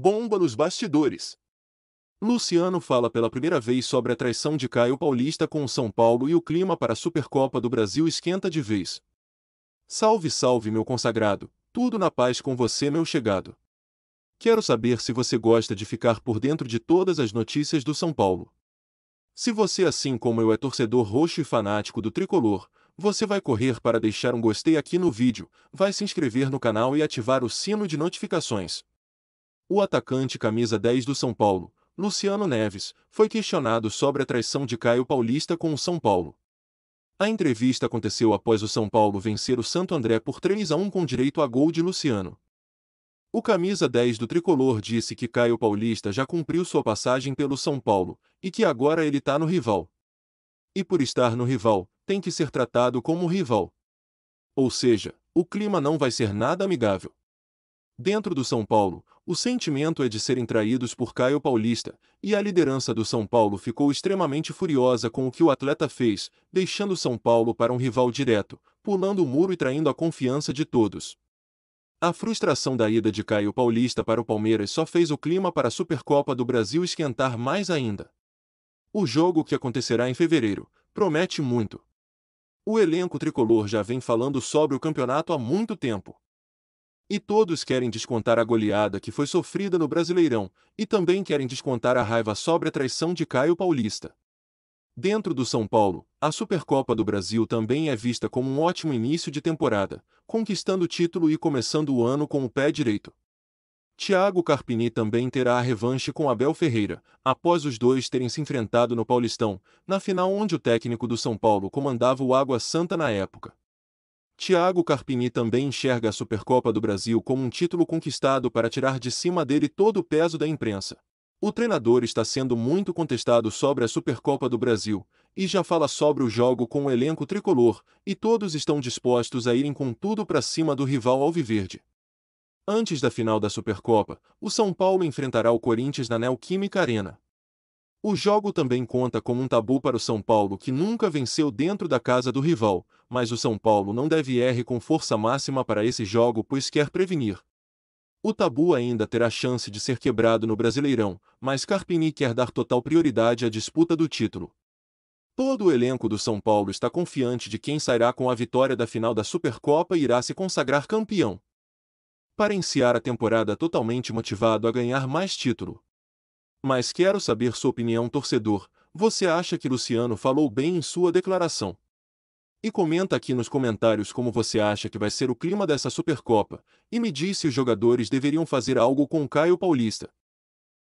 Bomba nos bastidores. Luciano fala pela primeira vez sobre a traição de Caio Paulista com o São Paulo e o clima para a Supercopa do Brasil esquenta de vez. Salve, salve, meu consagrado. Tudo na paz com você, meu chegado. Quero saber se você gosta de ficar por dentro de todas as notícias do São Paulo. Se você, assim como eu, é torcedor roxo e fanático do tricolor, você vai correr para deixar um gostei aqui no vídeo, vai se inscrever no canal e ativar o sino de notificações. O atacante camisa 10 do São Paulo, Luciano Neves, foi questionado sobre a traição de Caio Paulista com o São Paulo. A entrevista aconteceu após o São Paulo vencer o Santo André por 3 a 1 com direito a gol de Luciano. O camisa 10 do tricolor disse que Caio Paulista já cumpriu sua passagem pelo São Paulo e que agora ele está no rival. E por estar no rival, tem que ser tratado como rival. Ou seja, o clima não vai ser nada amigável. Dentro do São Paulo, o sentimento é de serem traídos por Caio Paulista, e a liderança do São Paulo ficou extremamente furiosa com o que o atleta fez, deixando São Paulo para um rival direto, pulando o muro e traindo a confiança de todos. A frustração da ida de Caio Paulista para o Palmeiras só fez o clima para a Supercopa do Brasil esquentar mais ainda. O jogo que acontecerá em fevereiro promete muito. O elenco tricolor já vem falando sobre o campeonato há muito tempo. E todos querem descontar a goleada que foi sofrida no Brasileirão, e também querem descontar a raiva sobre a traição de Caio Paulista. Dentro do São Paulo, a Supercopa do Brasil também é vista como um ótimo início de temporada, conquistando o título e começando o ano com o pé direito. Thiago Carpini também terá a revanche com Abel Ferreira, após os dois terem se enfrentado no Paulistão, na final onde o técnico do São Paulo comandava o Água Santa na época. Tiago Carpini também enxerga a Supercopa do Brasil como um título conquistado para tirar de cima dele todo o peso da imprensa. O treinador está sendo muito contestado sobre a Supercopa do Brasil e já fala sobre o jogo com o elenco tricolor, e todos estão dispostos a irem com tudo para cima do rival alviverde. Antes da final da Supercopa, o São Paulo enfrentará o Corinthians na Neoquímica Arena. O jogo também conta com um tabu para o São Paulo que nunca venceu dentro da casa do rival, mas o São Paulo não deve errar com força máxima para esse jogo pois quer prevenir. O tabu ainda terá chance de ser quebrado no Brasileirão, mas Carpini quer dar total prioridade à disputa do título. Todo o elenco do São Paulo está confiante de quem sairá com a vitória da final da Supercopa e irá se consagrar campeão. Para iniciar a temporada totalmente motivado a ganhar mais título. Mas quero saber sua opinião, torcedor. Você acha que Luciano falou bem em sua declaração? E comenta aqui nos comentários como você acha que vai ser o clima dessa Supercopa, e me diz se os jogadores deveriam fazer algo com Caio Paulista.